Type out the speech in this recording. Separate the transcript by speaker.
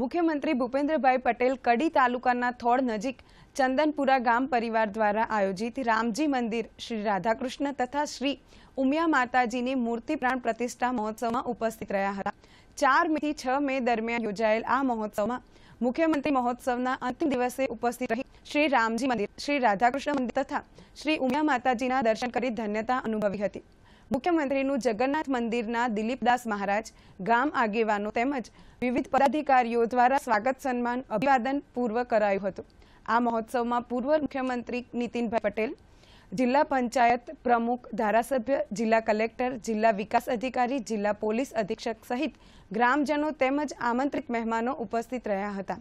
Speaker 1: મુખ્યમંત્રી ભૂપેન્દ્રભાઈ પટેલ કડી તાલુકાના થોડ નજીક ચંદનપુરા ગામ પરિવાર દ્વારા આયોજિત રામજી મંદિર શ્રી રાધાકૃષ્ણ તથા શ્રી ઉમિયા માતાજીની મૂર્તિ પ્રાણ પ્રતિષ્ઠા મહોત્સવમાં ઉપસ્થિત રહ્યા હતા ચાર મે થી છ મે દરમિયાન યોજાયેલ આ મહોત્સવમાં મુખ્યમંત્રી મહોત્સવના અંતિમ દિવસે ઉપસ્થિત રહી શ્રી રામજી મંદિર શ્રી રાધાકૃષ્ણ મંદિર તથા શ્રી ઉમિયા માતાજીના દર્શન કરી ધન્યતા અનુભવી હતી મુખ્યમંત્રીનું જગન્નાથ મંદિરના દિલીપદાસ મહારાજ ગામ આગેવાનો તેમજ વિવિધ પદાધિકારીઓ દ્વારા સ્વાગત સન્માન અભિવાદન પૂર્વ કરાયું હતું આ મહોત્સવમાં પૂર્વ મુખ્યમંત્રી નીતિનભાઈ પટેલ જિલ્લા પંચાયત પ્રમુખ ધારાસભ્ય જિલ્લા કલેક્ટર જિલ્લા વિકાસ અધિકારી જિલ્લા પોલીસ અધિક્ષક સહિત ગ્રામજનો તેમજ આમંત્રિત મહેમાનો ઉપસ્થિત રહ્યા હતા